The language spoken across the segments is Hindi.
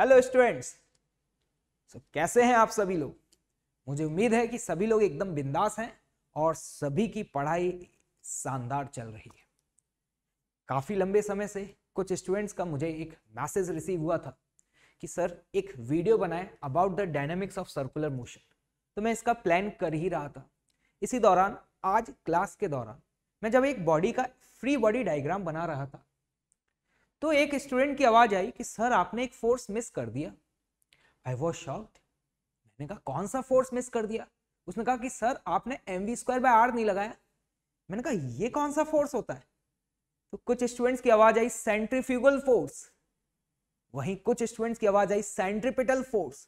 हेलो स्टूडेंट्स सो कैसे हैं आप सभी लोग मुझे उम्मीद है कि सभी लोग एकदम बिंदास हैं और सभी की पढ़ाई शानदार चल रही है काफ़ी लंबे समय से कुछ स्टूडेंट्स का मुझे एक मैसेज रिसीव हुआ था कि सर एक वीडियो बनाए about the dynamics of circular motion तो मैं इसका प्लान कर ही रहा था इसी दौरान आज क्लास के दौरान मैं जब एक बॉडी का फ्री बॉडी डायग्राम बना रहा था तो एक स्टूडेंट की आवाज आई कि सर आपने एक फोर्स मिस कर दिया आई वॉज शॉक्ड मैंने कहा कौन सा फोर्स मिस कर दिया उसने कहा कि सर आपने M we square by R नहीं लगाया मैंने कहा ये कौन सा फोर्स होता है तो कुछ स्टूडेंट्स की आवाज आई सेंट्रीफ्यूगल फोर्स वहीं कुछ स्टूडेंट्स की आवाज आई सेंट्रीपिटल फोर्स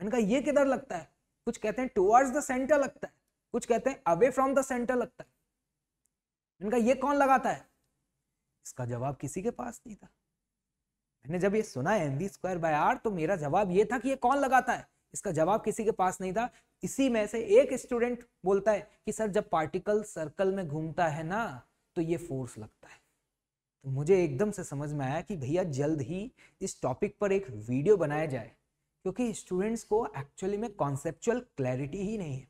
मैंने कहा ये किधर लगता है कुछ कहते हैं टुवर्ड्स द सेंटर लगता है कुछ कहते हैं अवे फ्रॉम द सेंटर लगता है मैंने कहा ये कौन लगाता है इसका जवाब किसी के पास नहीं था मैंने जब ये सुना M we square by R तो मेरा जवाब ये था कि ये कौन लगाता है इसका जवाब किसी के पास नहीं था इसी में से एक स्टूडेंट बोलता है कि सर जब पार्टिकल सर्कल में घूमता है ना तो ये फोर्स लगता है तो मुझे एकदम से समझ में आया कि भैया जल्द ही इस टॉपिक पर एक वीडियो बनाया जाए क्योंकि स्टूडेंट्स को एक्चुअली में कॉन्सेप्चुअल क्लैरिटी ही नहीं है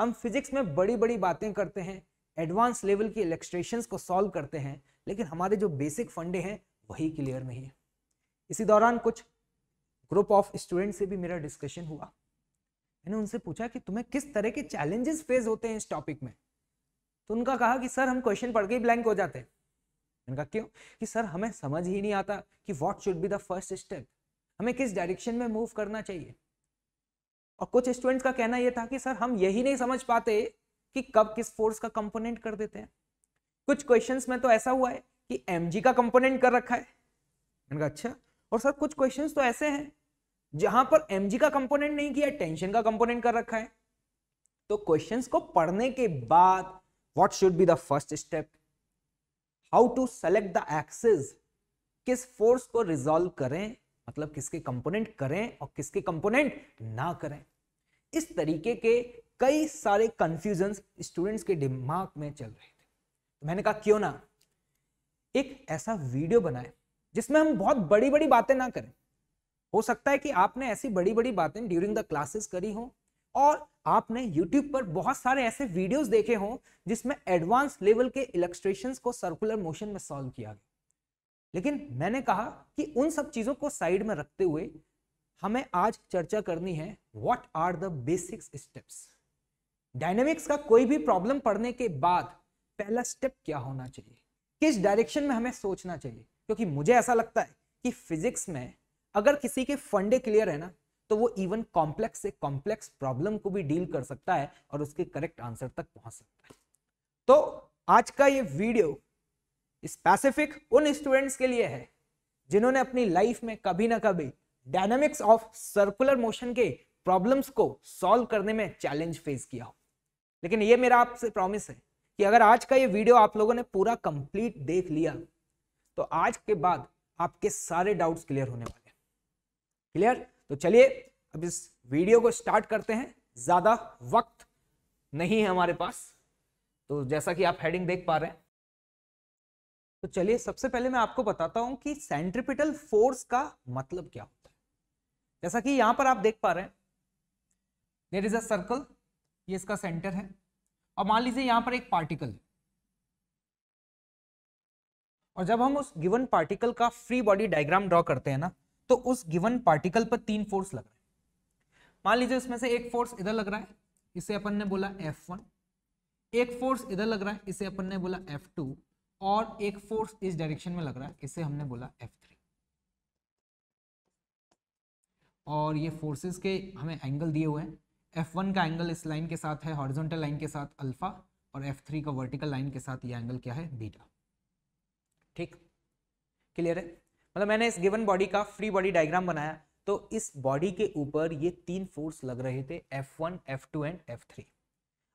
हम फिजिक्स में बड़ी बड़ी बातें करते हैं एडवांस लेवल की इलेक्ट्रेशन को सॉल्व करते हैं लेकिन हमारे जो बेसिक फंडे हैं वही क्लियर नहीं है इसी दौरान कुछ ग्रुप ऑफ स्टूडेंट से भी मेरा डिस्कशन हुआ मैंने उनसे पूछा कि तुम्हें किस तरह के चैलेंजेस फेस होते हैं इस टॉपिक में तो उनका कहा कि सर हम क्वेश्चन पढ़ के ही ब्लैंक हो जाते हैं मैंने कहा क्यों कि सर हमें समझ ही नहीं आता कि what should be the first step हमें किस डायरेक्शन में मूव करना चाहिए और कुछ स्टूडेंट्स का कहना यह था कि सर हम यही नहीं समझ पाते कि कब किस फोर्स का कंपोनेंट कर देते हैं कुछ क्वेश्चंस में तो ऐसा हुआ है कि एम का कंपोनेंट कर रखा है मैंने कहा अच्छा और सर कुछ क्वेश्चंस तो ऐसे हैं जहां पर एम का कंपोनेंट नहीं किया टेंशन का कंपोनेंट कर रखा है तो क्वेश्चन को पढ़ने के बाद what should be the first step how to select the axes किस फोर्स को रिजोल्व करें मतलब किसके कंपोनेंट करें और किसके कंपोनेंट ना करें इस तरीके के कई सारे कंफ्यूजन स्टूडेंट्स के दिमाग में चल रहे थे तो मैंने कहा क्यों ना एक ऐसा वीडियो बनाए जिसमें हम बहुत बड़ी बड़ी बातें ना करें हो सकता है कि आपने ऐसी बड़ी बड़ी बातें ड्यूरिंग द क्लासेस करी हो और आपने YouTube पर बहुत सारे ऐसे वीडियोस देखे हों जिसमें एडवांस लेवल के इलेक्ट्रेशन को सर्कुलर मोशन में सॉल्व किया गया लेकिन मैंने कहा कि उन सब चीज़ों को साइड में रखते हुए हमें आज चर्चा करनी है what are the basics steps dynamics का कोई भी प्रॉब्लम पढ़ने के बाद पहला स्टेप क्या होना चाहिए किस डायरेक्शन में हमें सोचना चाहिए क्योंकि मुझे ऐसा लगता है कि फिजिक्स में अगर किसी के फंडे क्लियर है ना तो वो इवन कॉम्प्लेक्स से कॉम्प्लेक्स प्रॉब्लम को भी डील कर सकता है और उसके करेक्ट आंसर तक पहुंच सकता है तो आज का ये वीडियो स्पेसिफिक उन स्टूडेंट्स के लिए है जिन्होंने अपनी लाइफ में कभी ना कभी डायनेमिक्स ऑफ सर्कुलर मोशन के प्रॉब्लम्स को सॉल्व करने में चैलेंज फेस किया हो लेकिन ये मेरा आपसे प्रॉमिस है कि अगर आज का ये वीडियो आप लोगों ने पूरा कंप्लीट देख लिया तो आज के बाद आपके सारे डाउट्स क्लियर होने वाले हैं क्लियर तो चलिए अब इस वीडियो को स्टार्ट करते हैं ज्यादा वक्त नहीं है हमारे पास तो जैसा कि आप हेडिंग देख पा रहे हैं तो चलिए सबसे पहले मैं आपको बताता हूं कि सेंट्रिपिटल फोर्स का मतलब क्या होता है जैसा कि यहां पर आप देख पा रहे हैं देर इज अ सर्कल ये इसका सेंटर है और मान लीजिए यहां पर एक पार्टिकल है और जब हम उस गिवन पार्टिकल का फ्री बॉडी डायग्राम ड्रॉ करते हैं ना तो उस गिवन पार्टिकल पर तीन फोर्स लग रहे हैं मान लीजिए इसमें से एक फोर्स इधर लग रहा है इसे अपन ने बोला एफ एक फोर्स इधर लग रहा है इसे अपन ने बोला F2 और एक फोर्स इस डायरेक्शन में लग रहा है इसे हमने बोला थ्री और ये फोर्सेस के हमें एंगल दिए हुए हैं एफ वन का एंगल इस लाइन के साथ है हॉरिजॉन्टल लाइन के साथ अल्फा और एफ थ्री का वर्टिकल लाइन के साथ ये एंगल क्या है बीटा ठीक क्लियर है मतलब मैंने इस गिवन बॉडी का फ्री बॉडी डायग्राम बनाया तो इस बॉडी के ऊपर ये तीन फोर्स लग रहे थे F one F two and F three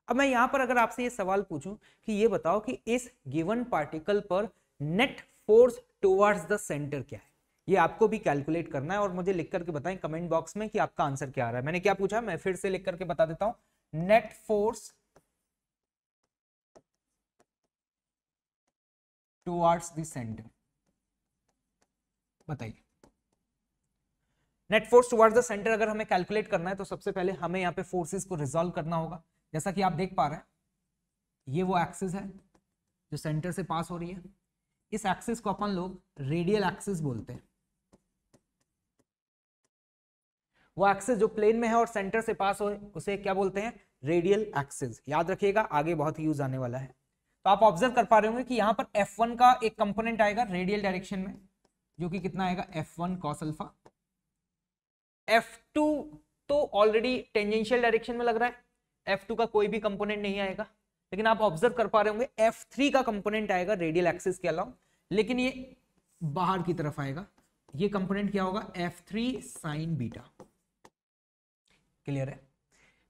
अब मैं यहां पर अगर आपसे ये सवाल पूछूं कि ये बताओ कि इस गिवन पार्टिकल पर net force towards the centre क्या है ये आपको भी कैलकुलेट करना है और मुझे लिख करके बताएं कमेंट बॉक्स में कि आपका आंसर क्या आ रहा है मैंने क्या पूछा मैं फिर से लिख करके बता देता हूं net force towards the centre बताइए net force towards the centre अगर हमें कैलकुलेट करना है तो सबसे पहले हमें यहाँ पे फोर्सेस को रिजोल्व करना होगा जैसा कि आप देख पा रहे हैं ये वो एक्सिस है जो सेंटर से पास हो रही है इस एक्सिस को अपन लोग रेडियल एक्सिस बोलते हैं वो एक्सेस जो प्लेन में है और सेंटर से पास हो उसे क्या बोलते हैं रेडियल एक्सेस याद रखिएगा आगे बहुत यूज आने वाला है तो आप ऑब्जर्व कर पा रहे होंगे कि यहाँ पर वन का एक कंपोनेंट आएगा रेडियल डायरेक्शन में जो कि कितना आएगा F one cos alpha F तो ऑलरेडी टेंजेंशियल डायरेक्शन में लग रहा है टू का कोई भी कंपोनेंट नहीं आएगा लेकिन आप ऑब्जर्व कर पा रहे होंगे F3 का कंपोनेंट आएगा रेडियल एक्सिस के अलावा लेकिन ये बाहर की तरफ आएगा ये कंपोनेंट क्या होगा F3 three sine beta clear है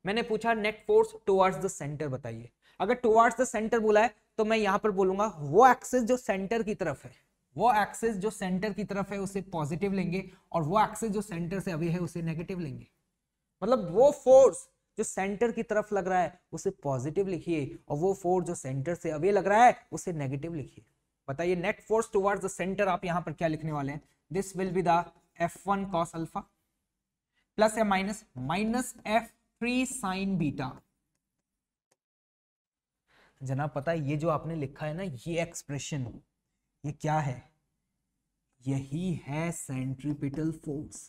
मैंने पूछा net force towards the centre बताइए अगर टुवर्ड्स द सेंटर बोला है तो मैं यहां पर बोलूंगा वो एक्सेस जो सेंटर की तरफ है वो एक्सेस जो सेंटर की तरफ है उसे पॉजिटिव लेंगे और वो एक्सेस जो सेंटर से अभी है उसे नेगेटिव लेंगे मतलब वो फोर्स जो सेंटर की तरफ लग रहा है उसे पॉजिटिव लिखिए और वो फोर्स जो सेंटर से अभी लग रहा है उसे नेगेटिव लिखिए बताइए net force towards the centre आप यहां पर क्या लिखने वाले हैं this will be the F one cos alpha plus या minus minus F three sine beta जनाब पता है ये जो आपने लिखा है ना ये एक्सप्रेशन ये क्या है यही है सेंट्रीपिटल फोर्स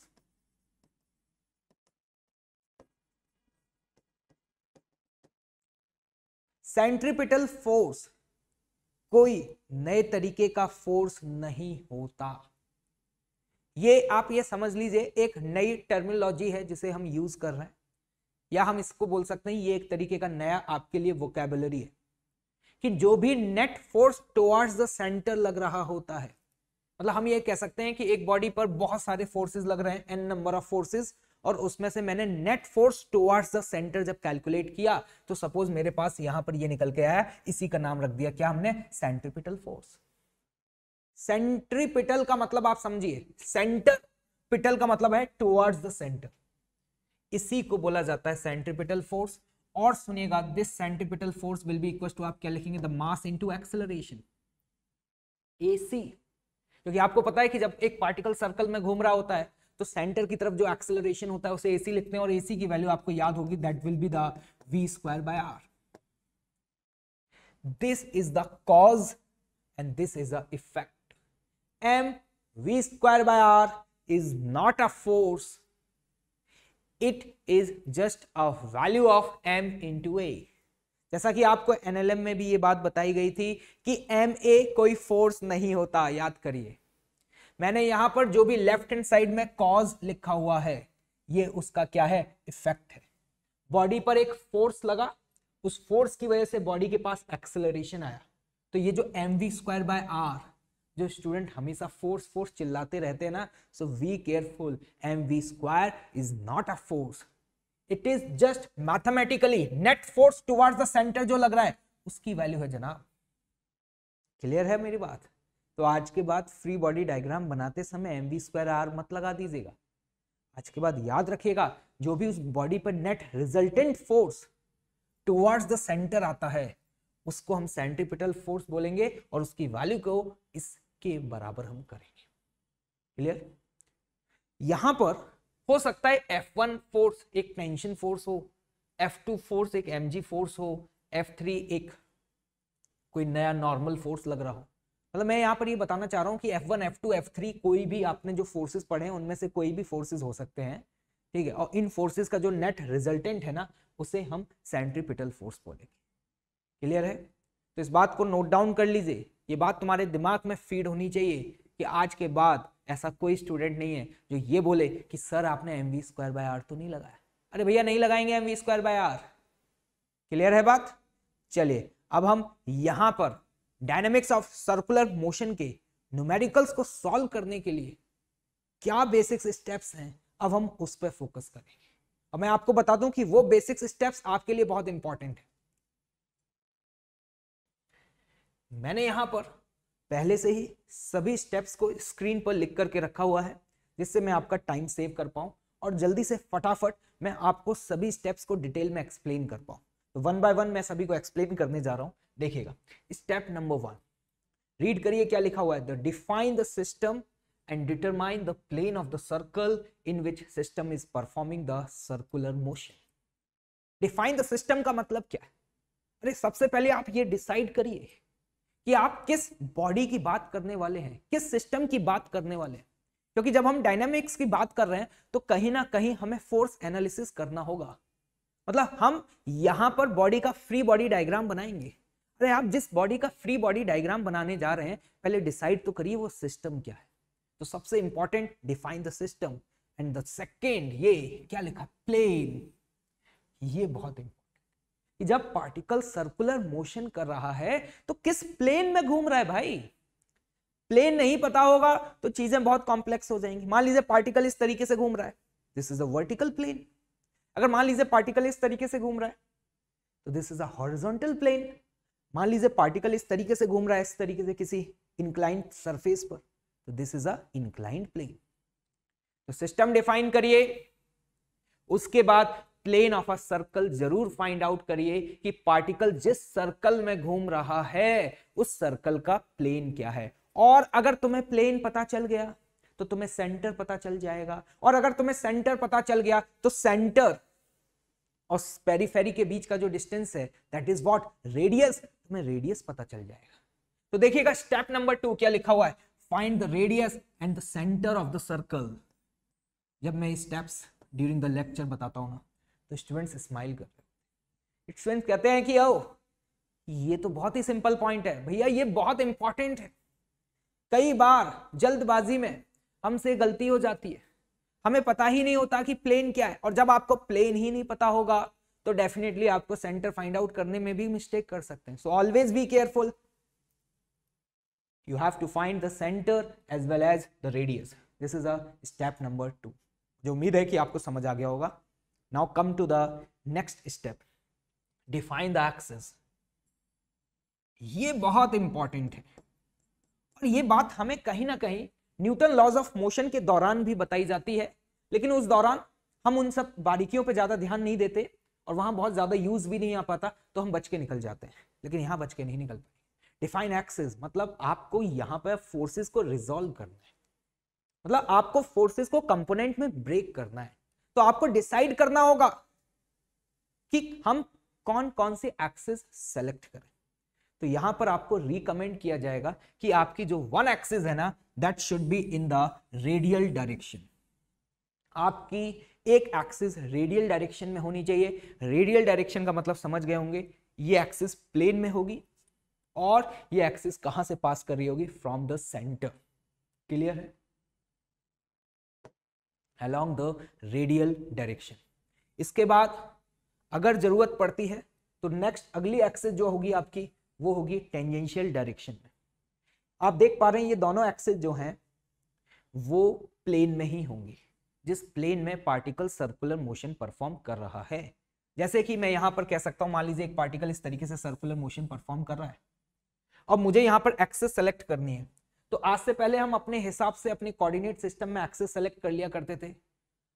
सेंट्रीपिटल फोर्स कोई नए तरीके का फोर्स नहीं होता ये आप ये समझ लीजिए एक नई टर्मिनोलॉजी है जिसे हम यूज कर रहे हैं या हम इसको बोल सकते हैं ये एक तरीके का नया आपके लिए वोकेबलरी है कि जो भी net force towards the centre लग रहा होता है मतलब हम ये कह सकते हैं कि एक बॉडी पर बहुत सारे फोर्सेस लग रहे हैं एन नंबर ऑफ फोर्सेस और उसमें से मैंने net force towards the centre जब कैलकुलेट किया तो सपोज मेरे पास यहां पर ये निकल के आया इसी का नाम रख दिया क्या हमने सेंट्रिपिटल फोर्स सेंट्रीपिटल का मतलब आप समझिए सेंटर पिटल का मतलब है टुवर्ड्स द सेंटर इसी को बोला जाता है सेंट्रीपिटल फोर्स और सुनिएगा this centripetal force will be equal to आप क्या लिखेंगे the mass into acceleration AC क्योंकि आपको पता है कि जब एक पार्टिकल सर्कल में घूम रहा होता है तो सेंटर की तरफ जो एक्सेलरेशन होता है उसे एसी लिखते हैं और एसी की वैल्यू आपको याद होगी that will be the V square by R this is the cause and this is the effect m v square by r is not a force it is just a value of m into a जैसा कि आपको एनएलएम में भी ये बात बताई गई थी कि एम ए कोई फोर्स नहीं होता याद करिए मैंने यहां पर जो भी लेफ्ट हैंड साइड में कॉज लिखा हुआ है ये उसका क्या है इफेक्ट है बॉडी पर एक फोर्स लगा उस फोर्स की वजह से बॉडी के पास एक्सेलरेशन आया तो ये जो M we square by R जो स्टूडेंट हमेशा फोर्स फोर्स चिल्लाते रहते हैं ना so we careful M we square is not a force it is just mathematically net force towards the centre जो लग रहा है उसकी वैल्यू है जनाब क्लियर है मेरी बात तो आज के बाद फ्री बॉडी डायग्राम बनाते समय एम वी स्क्वायर आर मत लगा दीजिएगा आज के बाद याद रखिएगा जो भी उस बॉडी पर net resultant force towards the centre आता है उसको हम सेंट्रिपिटल फोर्स बोलेंगे और उसकी वैल्यू को इस के बराबर हम करेंगे क्लियर यहां पर हो सकता है एफ वन फोर्स एक टेंशन फोर्स हो एफ टू फोर्स एक एम जी फोर्स हो एफ थ्री एक कोई नया नॉर्मल फोर्स लग रहा हो मतलब मैं यहाँ पर ये यह बताना चाह रहा हूँ कि F1, F2, F3 कोई भी आपने जो फोर्सेस पढ़े हैं उनमें से कोई भी फोर्सेस हो सकते हैं ठीक है और इन फोर्सेस का जो नेट रिजल्टेंट है ना उसे हम सेंट्रीपिटल फोर्स बोलेंगे क्लियर है तो इस बात को नोट डाउन कर लीजिए ये बात तुम्हारे दिमाग में फीड होनी चाहिए कि आज के बाद ऐसा कोई स्टूडेंट नहीं है जो ये बोले कि सर आपने M we square by R तो नहीं लगाया अरे भैया नहीं लगाएंगे M we square by R clear है बात चलिए अब हम यहां पर डायनेमिक्स ऑफ सर्कुलर मोशन के न्यूमेरिकल्स को सॉल्व करने के लिए क्या बेसिक्स स्टेप्स हैं अब हम उस पर फोकस करेंगे और मैं आपको बता दूं कि वो बेसिक्स स्टेप्स आपके लिए बहुत इंपॉर्टेंट है मैंने यहाँ पर पहले से ही सभी स्टेप्स को स्क्रीन पर लिख करके रखा हुआ है जिससे मैं आपका टाइम सेव कर पाऊँ और जल्दी से फटाफट मैं आपको सभी स्टेप्स को डिटेल में एक्सप्लेन कर पाऊँ तो वन बाय वन मैं सभी को एक्सप्लेन करने जा रहा हूँ देखिएगा स्टेप नंबर वन रीड करिए क्या लिखा हुआ है the define the system and determine the plane of the circle in which system is performing the circular motion define the system का मतलब क्या है अरे सबसे पहले आप ये डिसाइड करिए कि आप किस बॉडी की बात करने वाले हैं किस सिस्टम की बात करने वाले हैं क्योंकि जब हम डायनेमिक्स की बात कर रहे हैं तो कहीं ना कहीं हमें फोर्स एनालिसिस करना होगा मतलब हम यहां पर बॉडी का फ्री बॉडी डायग्राम बनाएंगे अरे आप जिस बॉडी का फ्री बॉडी डायग्राम बनाने जा रहे हैं पहले डिसाइड तो करिए वो सिस्टम क्या है तो सबसे important define the system and the second ये क्या लिखा प्लेन ये बहुत इंपॉर्टेंट कि जब पार्टिकल सर्कुलर मोशन कर रहा है तो किस प्लेन में घूम रहा है भाई प्लेन नहीं पता होगा तो चीजें बहुत कॉम्प्लेक्स हो जाएंगी मान लीजिए पार्टिकल इस तरीके से घूम रहा है this is a vertical plane अगर मान लीजिए पार्टिकल इस तरीके से घूम रहा है तो this is a horizontal plane मान लीजिए पार्टिकल इस तरीके से घूम रहा है इस तरीके से किसी इंक्लाइंट सरफेस पर तो this is a inclined plane तो सिस्टम डिफाइन करिए उसके बाद प्लेन ऑफ अ सर्कल जरूर फाइंड आउट करिए कि पार्टिकल जिस सर्कल में घूम रहा है उस सर्कल का प्लेन क्या है और अगर तुम्हें प्लेन पता चल गया तो तुम्हें सेंटर पता चल जाएगा और अगर तुम्हें सेंटर पता चल गया तो सेंटर और पेरीफेरी के बीच का जो डिस्टेंस है दैट इज वॉट रेडियस तुम्हें रेडियस पता चल जाएगा तो देखिएगा स्टेप नंबर टू क्या लिखा हुआ है find the radius and the centre of the circle जब मैं स्टेप्स ड्यूरिंग द लेक्चर बताता हूं ना तो स्टूडेंट्स स्माइल कर रहे स्टूडेंट्स कहते हैं कि ओ ये तो बहुत ही सिंपल पॉइंट है भैया ये बहुत इंपॉर्टेंट है कई बार जल्दबाजी में हमसे गलती हो जाती है हमें पता ही नहीं होता कि प्लेन क्या है और जब आपको प्लेन ही नहीं पता होगा तो डेफिनेटली आपको सेंटर फाइंड आउट करने में भी मिस्टेक कर सकते हैं so always be careful you have to find the centre as well as the radius this is a step number two जो उम्मीद है कि आपको समझ आ गया होगा Now come to the next step. Define the axis. ये बहुत इंपॉर्टेंट है और ये बात हमें कहीं ना कहीं न्यूटन लॉज ऑफ मोशन के दौरान भी बताई जाती है लेकिन उस दौरान हम उन सब बारीकियों पे ज्यादा ध्यान नहीं देते और वहां बहुत ज्यादा यूज भी नहीं आ पाता तो हम बच के निकल जाते हैं लेकिन यहाँ बच के नहीं निकल पाए डिफाइन एक्सेस मतलब आपको यहाँ पर फोर्सेस को रिजोल्व करना है मतलब आपको फोर्सेस को कंपोनेंट में ब्रेक करना है तो आपको डिसाइड करना होगा कि हम कौन कौन से एक्सेस सेलेक्ट करें तो यहां पर आपको रिकमेंड किया जाएगा कि आपकी जो वन एक्सेस है ना that should be in the radial direction आपकी एक एक्सिस रेडियल डायरेक्शन में होनी चाहिए रेडियल डायरेक्शन का मतलब समझ गए होंगे ये एक्सिस प्लेन में होगी और ये एक्सिस कहां से पास कर रही होगी फ्रॉम द सेंटर क्लियर है अलोंग द रेडियल डायरेक्शन इसके बाद अगर जरूरत पड़ती है तो नेक्स्ट अगली एक्सेस जो होगी आपकी वो होगी टेंजेंशियल डायरेक्शन में आप देख पा रहे हैं ये दोनों एक्सेस जो हैं वो प्लेन में ही होंगी जिस प्लेन में पार्टिकल सर्कुलर मोशन परफॉर्म कर रहा है जैसे कि मैं यहाँ पर कह सकता हूँ मान लीजिए एक पार्टिकल इस तरीके से सर्कुलर मोशन परफॉर्म कर रहा है अब मुझे यहाँ पर एक्सेस सेलेक्ट करनी है तो आज से पहले हम अपने हिसाब से अपने कोऑर्डिनेट सिस्टम में एक्सेस सेलेक्ट कर लिया करते थे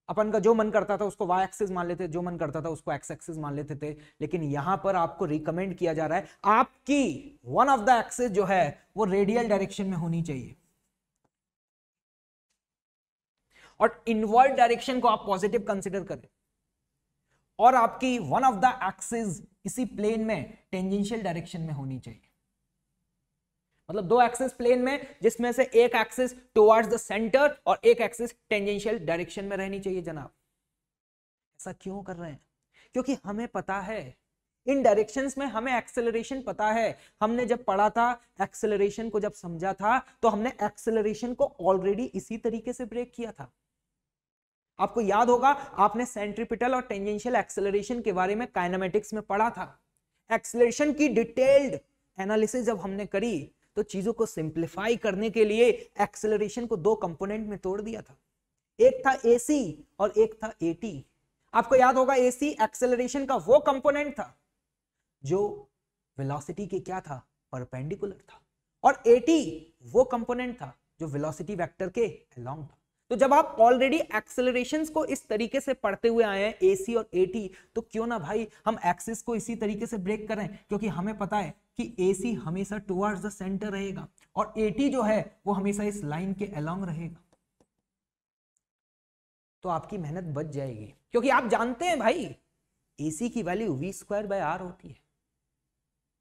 अपन का जो मन करता था उसको वाई एक्सेस मान लेते जो मन करता था उसको एक्स एक्सेस मान लेते थे लेकिन यहां पर आपको रिकमेंड किया जा रहा है आपकी वन ऑफ द एक्सेस जो है वो रेडियल डायरेक्शन में होनी चाहिए और इनवर्ट डायरेक्शन को आप पॉजिटिव कंसिडर करें और आपकी वन ऑफ द एक्सेस इसी प्लेन में टेंजेंशियल डायरेक्शन में होनी चाहिए मतलब दो एक्सेस प्लेन में जिसमें से एक एक्सेस टुवर्ड्स द सेंटर और एक एक्सेस टेंजेंशियल डायरेक्शन में रहनी चाहिए जनाब ऐसा क्यों कर रहे हैं क्योंकि हमें पता है इन डायरेक्शंस में हमें एक्सेलरेशन पता है हमने जब पढ़ा था एक्सेलरेशन को जब समझा था तो हमने एक्सेलरेशन को ऑलरेडी इसी तरीके से ब्रेक किया था आपको याद होगा आपने सेंट्रिपिटल और टेंजेंशियल एक्सेलरेशन के बारे में काइनामेटिक्स में पढ़ा था एक्सेलरेशन की डिटेल्ड एनालिसिस जब हमने करी तो चीजों को सिंप्लीफाई करने के लिए एक्सेलरेशन को दो कंपोनेंट में तोड़ दिया था एक था एसी और एक था एटी आपको याद होगा एसी एक्सेलरेशन का वो कंपोनेंट था जो वेलोसिटी के क्या था परपेंडिकुलर था और एटी वो कंपोनेंट था जो वेलोसिटी वेक्टर के अलोंग था तो जब आप ऑलरेडी एक्सेलरेशन को इस तरीके से पढ़ते हुए आए हैं एसी और एटी तो क्यों ना भाई हम एक्सिस को इसी तरीके से ब्रेक करें क्योंकि हमें पता है कि AC हमेशा टुवर्ड्स द सेंटर रहेगा और एटी जो है वो हमेशा इस लाइन के अलोंग रहेगा तो आपकी मेहनत बच जाएगी क्योंकि आप जानते हैं भाई एसी की value V square by R होती है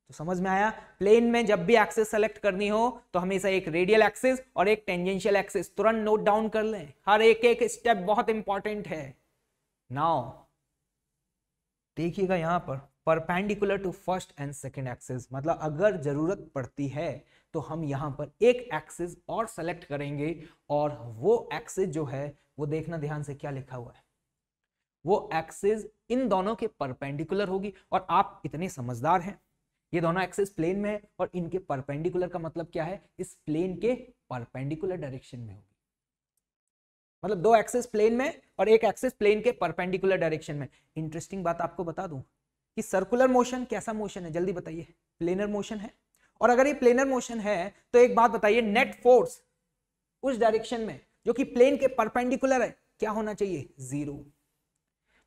तो समझ में आया प्लेन में जब भी एक्सेस सेलेक्ट करनी हो तो हमेशा एक रेडियल एक्सेस और एक टेंजेंशियल एक्सेस तुरंत नोट डाउन कर लें हर एक एक स्टेप बहुत इंपॉर्टेंट है नाउ देखिएगा यहां पर perpendicular to first and second axes मतलब अगर ज़रूरत पड़ती है तो हम यहाँ पर एक एक्सेस और सेलेक्ट करेंगे और वो एक्सेस जो है वो देखना ध्यान से क्या लिखा हुआ है वो एक्सेस इन दोनों के परपेंडिकुलर होगी और आप इतने समझदार हैं ये दोनों एक्सेस प्लेन में है और इनके परपेंडिकुलर का मतलब क्या है इस प्लेन के परपेंडिकुलर डायरेक्शन में होगी मतलब दो एक्सेस प्लेन में और एक एक्सेस प्लेन के परपेंडिकुलर डायरेक्शन में इंटरेस्टिंग बात आपको बता दूं कि सर्कुलर मोशन कैसा मोशन है जल्दी बताइए प्लेनर मोशन है और अगर ये प्लेनर मोशन है तो एक बात बताइए नेट फोर्स उस डायरेक्शन में जो कि प्लेन के परपेंडिकुलर है क्या होना चाहिए जीरो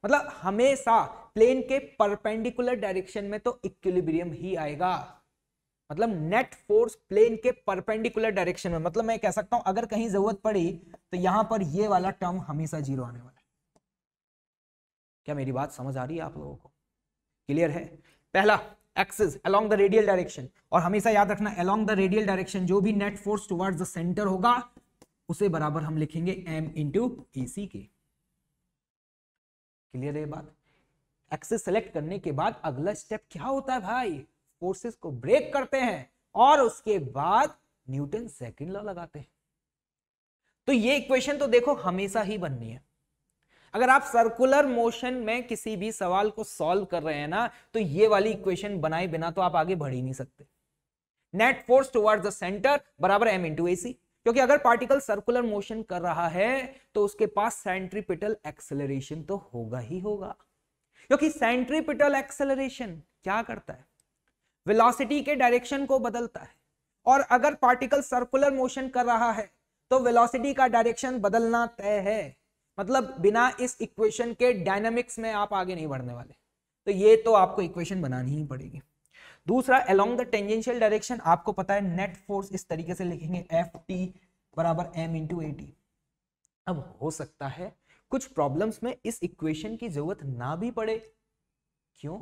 मतलब हमेशा प्लेन के परपेंडिकुलर डायरेक्शन में तो इक्विलिब्रियम ही आएगा मतलब नेट फोर्स प्लेन के परपेंडिकुलर डायरेक्शन में मतलब मैं कह सकता हूं अगर कहीं जरूरत पड़ी तो यहां पर ये वाला टर्म हमेशा जीरो आने वाला है क्या मेरी बात समझ आ रही है आप लोगों को क्लियर है पहला axis along the radial direction और हमेशा याद रखना अलोंग द रेडियल डायरेक्शन जो भी net force towards the centre होगा उसे बराबर हम लिखेंगे एम इंटू ई सी के क्लियर है बात एक्सिस सेलेक्ट करने के बाद अगला स्टेप क्या होता है भाई फोर्सेस को ब्रेक करते हैं और उसके बाद न्यूटन सेकंड लॉ लगाते हैं तो ये इक्वेशन तो देखो हमेशा ही बननी है अगर आप सर्कुलर मोशन में किसी भी सवाल को सॉल्व कर रहे हैं ना तो ये वाली इक्वेशन बनाए बिना तो आप आगे बढ़ ही नहीं सकते net force towards the centre बराबर एम इंटू एसी क्योंकि अगर पार्टिकल सर्कुलर मोशन कर रहा है तो उसके पास सेंट्रीपिटल एक्सेलरेशन तो होगा ही होगा क्योंकि सेंट्रीपिटल एक्सेलरेशन क्या करता है वेलोसिटी के डायरेक्शन को बदलता है और अगर पार्टिकल सर्कुलर मोशन कर रहा है तो वेलोसिटी का डायरेक्शन बदलना तय है मतलब बिना इस इक्वेशन के डायनामिक्स में आप आगे नहीं बढ़ने वाले तो ये तो आपको इक्वेशन बनानी ही पड़ेगी दूसरा अलोंग द टेंजेंशियल डायरेक्शन आपको पता है नेट फोर्स इस तरीके से लिखेंगे एफ टी बराबर एम इंटू ए टी अब हो सकता है कुछ प्रॉब्लम्स में इस इक्वेशन की जरूरत ना भी पड़े क्यों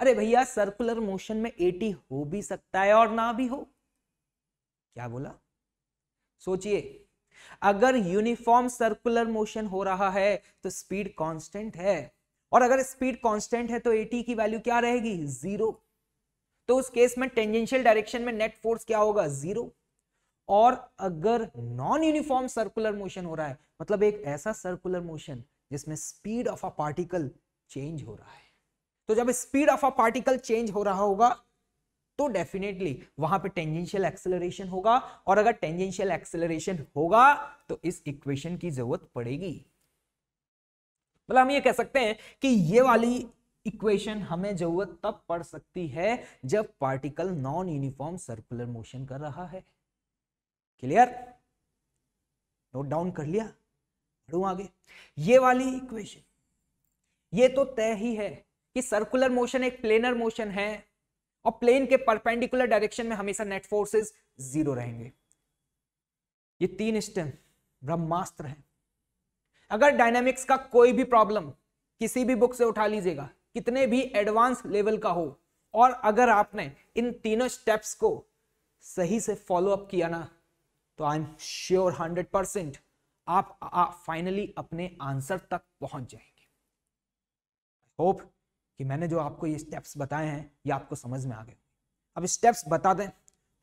अरे भैया सर्कुलर मोशन में एटी हो भी सकता है और ना भी हो क्या बोला सोचिए अगर यूनिफॉर्म सर्कुलर मोशन हो रहा है तो स्पीड कांस्टेंट है और अगर स्पीड कांस्टेंट है तो ए की वैल्यू क्या रहेगी जीरो तो उस केस में टेंजेंशियल डायरेक्शन में नेट फोर्स क्या होगा जीरो और अगर नॉन यूनिफॉर्म सर्कुलर मोशन हो रहा है मतलब एक ऐसा सर्कुलर मोशन जिसमें speed of a particle change हो रहा है तो जब speed of a particle change हो रहा होगा तो डेफिनेटली वहां पे टेंजेंशियल एक्सेलरेशन होगा और अगर टेंजेंशियल एक्सेलरेशन होगा तो इस इक्वेशन की जरूरत पड़ेगी मतलब हम ये कह सकते हैं कि ये वाली इक्वेशन हमें जरूरत तब पड़ सकती है जब particle non uniform circular motion कर रहा है क्लियर नोट डाउन कर लिया बढ़ू आगे ये वाली इक्वेशन ये तो तय ही है कि सर्कुलर मोशन एक प्लेनर मोशन है और प्लेन के परपेंडिकुलर डायरेक्शन में हमेशा नेट फोर्सेस जीरो रहेंगे ये तीन स्टेम ब्रह्मास्त्र हैं अगर डायनामिक्स का कोई भी प्रॉब्लम किसी भी बुक से उठा लीजिएगा कितने भी एडवांस लेवल का हो और अगर आपने इन तीनों स्टेप्स को सही से फॉलो अप किया ना तो I am sure hundred percent आप फाइनली अपने आंसर तक पहुंच जाएंगे होप कि मैंने जो आपको ये स्टेप्स बताए हैं ये आपको समझ में आ गए अब स्टेप्स बता दें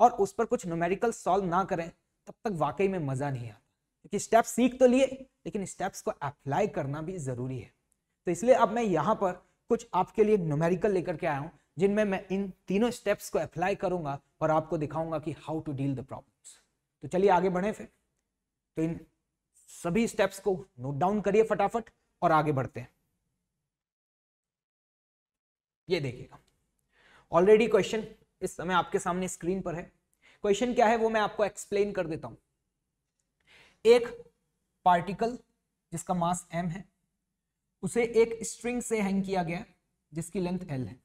और उस पर कुछ न्यूमेरिकल सॉल्व ना करें तब तक वाकई में मज़ा नहीं आता क्योंकि स्टेप्स सीख तो लिए लेकिन स्टेप्स को अप्लाई करना भी ज़रूरी है तो इसलिए अब मैं यहाँ पर कुछ आपके लिए न्यूमेरिकल लेकर के आया हूँ जिनमें मैं इन तीनों स्टेप्स को अप्लाई करूंगा और आपको दिखाऊंगा कि how to deal the problems तो चलिए आगे बढ़े फिर तो इन सभी स्टेप्स को नोट डाउन करिए फटाफट और आगे बढ़ते हैं ये देखिएगा ऑलरेडी क्वेश्चन इस समय आपके सामने स्क्रीन पर है क्वेश्चन क्या है वो मैं आपको एक्सप्लेन कर देता हूं एक पार्टिकल जिसका मास m है उसे एक स्ट्रिंग से हैंग किया गया जिसकी लेंथ l है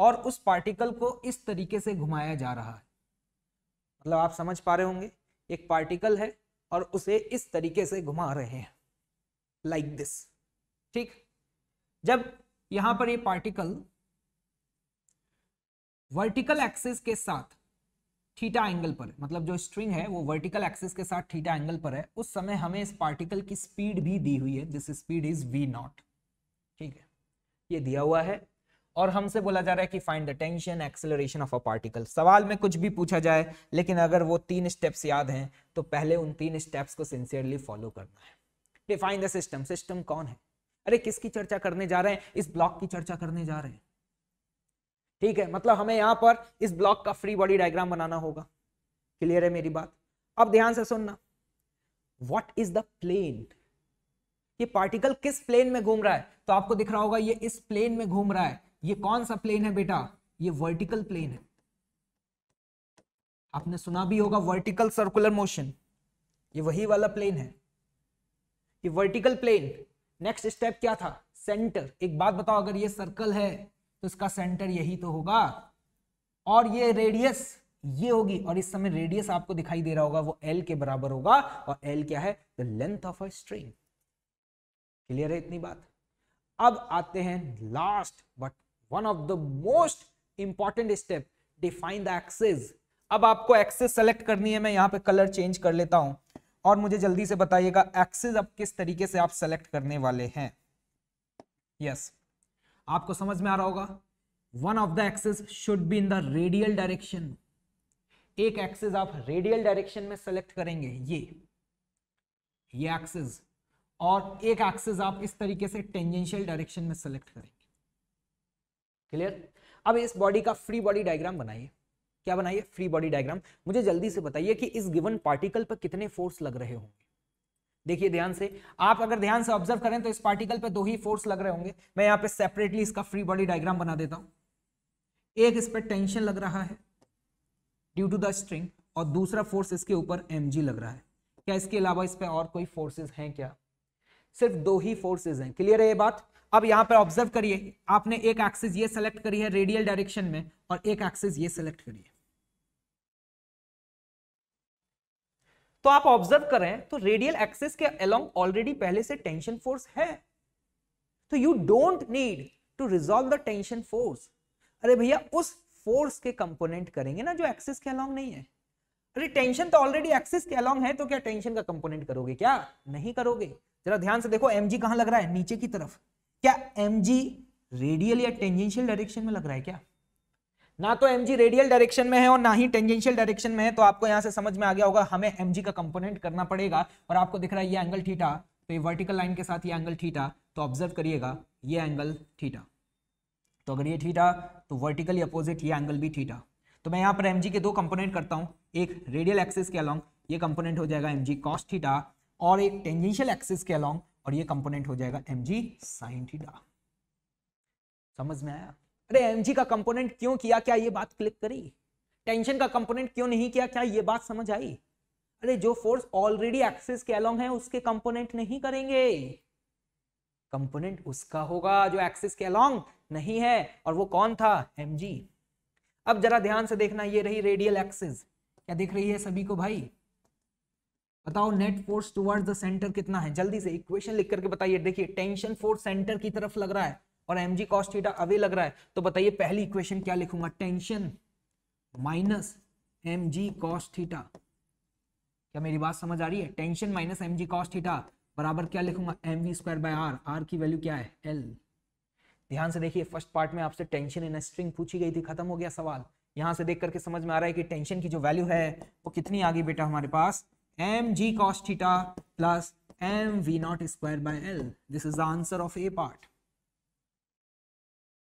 और उस पार्टिकल को इस तरीके से घुमाया जा रहा है मतलब आप समझ पा रहे होंगे एक पार्टिकल है और उसे इस तरीके से घुमा रहे हैं लाइक like दिस ठीक जब यहां पर ये पार्टिकल वर्टिकल एक्सिस के साथ थीटा एंगल पर मतलब जो स्ट्रिंग है वो वर्टिकल एक्सिस के साथ थीटा एंगल पर है उस समय हमें इस पार्टिकल की स्पीड भी दी हुई है this speed is V not ठीक है ये दिया हुआ है और हमसे बोला जा रहा है कि find the tension acceleration of a particle सवाल में कुछ भी पूछा जाए लेकिन अगर वो तीन स्टेप्स याद हैं तो पहले उन तीन स्टेप्स को सिंसियरली फॉलो करना है डिफाइन द सिस्टम सिस्टम कौन है अरे किसकी चर्चा करने जा रहे हैं इस ब्लॉक की चर्चा करने जा रहे हैं ठीक है मतलब हमें यहाँ पर इस ब्लॉक का फ्री बॉडी डायग्राम बनाना होगा क्लियर है मेरी बात अब ध्यान से सुनना वट इज द प्लेन ये पार्टिकल किस प्लेन में घूम रहा है तो आपको दिख रहा होगा ये इस प्लेन में घूम रहा है ये कौन सा प्लेन है बेटा ये वर्टिकल प्लेन है आपने सुना भी होगा वर्टिकल सर्कुलर मोशन ये वही वाला प्लेन है ये वर्टिकल प्लेन नेक्स्ट स्टेप क्या था सेंटर एक बात बताओ अगर ये सर्कल है तो इसका सेंटर यही तो होगा और ये रेडियस ये होगी और इस समय रेडियस आपको दिखाई दे रहा होगा वो एल के बराबर होगा और एल क्या है the length of a string clear है इतनी बात अब आते हैं last but one of the most important step define the axes अब आपको एक्सेस सेलेक्ट करनी है मैं यहां पे कलर चेंज कर लेता हूं और मुझे जल्दी से बताइएगा एक्सेस अब किस तरीके से आप सेलेक्ट करने वाले हैं यस yes. आपको समझ में आ रहा होगा one of the axes should be in the radial direction एक एक्सेस आप रेडियल डायरेक्शन में सेलेक्ट करेंगे ये ये एक्सेस और एक एक्सेस आप इस तरीके से टेंजेंशियल डायरेक्शन में सेलेक्ट करेंगे क्लियर अब इस बॉडी का फ्री बॉडी डायग्राम बनाइए क्या बनाइए फ्री बॉडी डायग्राम मुझे जल्दी से बताइए कि इस गिवन पार्टिकल पर कितने फोर्स लग रहे होंगे देखिए ध्यान से आप अगर ध्यान से ऑब्जर्व करें तो इस पार्टिकल पे दो ही फोर्स लग रहे होंगे मैं यहाँ पे सेपरेटली इसका फ्री बॉडी डायग्राम बना देता हूं एक इस पर टेंशन लग रहा है ड्यू टू द स्ट्रिंग और दूसरा फोर्स इसके ऊपर एम लग रहा है क्या इसके अलावा इस पर और कोई फोर्सेज हैं क्या सिर्फ दो ही फोर्सेज हैं क्लियर है ये बात अब यहाँ पर ऑब्जर्व करिए आपने एक एक्सिस ये सेलेक्ट करी है रेडियल डायरेक्शन में और एक एक्सिस ये सेलेक्ट करिए तो आप ऑब्जर्व करें तो रेडियल एक्सिस के अलोंग ऑलरेडी पहले से टेंशन फोर्स है तो you don't need to resolve the tension force अरे भैया उस फोर्स के कंपोनेंट करेंगे ना जो एक्सिस के अलोंग नहीं है अरे टेंशन तो ऑलरेडी एक्सिस के अलोंग है तो क्या टेंशन का कंपोनेंट करोगे क्या नहीं करोगे जरा ध्यान से देखो एम जी कहां लग रहा है नीचे की तरफ क्या एम जी रेडियल या टेंजेंशियल डायरेक्शन में लग रहा है क्या ना तो एम रेडियल डायरेक्शन में है और ना ही टेंजेंशियल डायरेक्शन में है तो आपको यहां से समझ में आ गया होगा हमें एम का कंपोनेंट करना पड़ेगा और आपको दिख रहा है ये एंगल ठीठा तो ये वर्टिकल लाइन के साथ ये एंगल ठीठा तो ऑब्जर्व करिएगा ये एंगल ठीठा तो अगर ये ठीठा तो वर्टिकली अपोजिट ये एंगल भी ठीठा तो मैं यहाँ पर एम के दो कंपोनेंट करता हूँ एक रेडियल एक्सिस के अलॉन्ग ये कंपोनेंट हो जाएगा एम जी कॉस और एक टेंजेंशियल एक्सिस के अलॉन्ग और ये कंपोनेंट हो जाएगा एम जी साइन थीटा समझ में आया अरे एम का कंपोनेंट क्यों किया क्या ये बात क्लिक करी टेंशन का कंपोनेंट क्यों नहीं किया क्या ये बात समझ आई अरे जो फोर्स ऑलरेडी एक्सिस के अलॉन्ग है उसके कंपोनेंट नहीं करेंगे कंपोनेंट उसका होगा जो एक्सिस के अलॉन्ग नहीं है और वो कौन था एम अब जरा ध्यान से देखना ये रही रेडियल एक्सिस क्या दिख रही है सभी को भाई बताओ net force towards the centre कितना है जल्दी से इक्वेशन लिख करके बताइए देखिए टेंशन फोर्स सेंटर की तरफ लग रहा है और m g cos theta away लग रहा है तो बताइए पहली इक्वेशन क्या लिखूंगा tension minus m g cos theta क्या मेरी बात समझ आ रही है tension minus m g cos theta बराबर क्या लिखूंगा m we square by r r की वैल्यू क्या है एल ध्यान से देखिए फर्स्ट पार्ट में आपसे टेंशन इन स्ट्रिंग पूछी गई थी खत्म हो गया सवाल यहां से देख करके समझ में आ रहा है कि टेंशन की जो वैल्यू है वो कितनी आ गई बेटा हमारे पास m g cos theta plus m v not square by l this is the answer of a part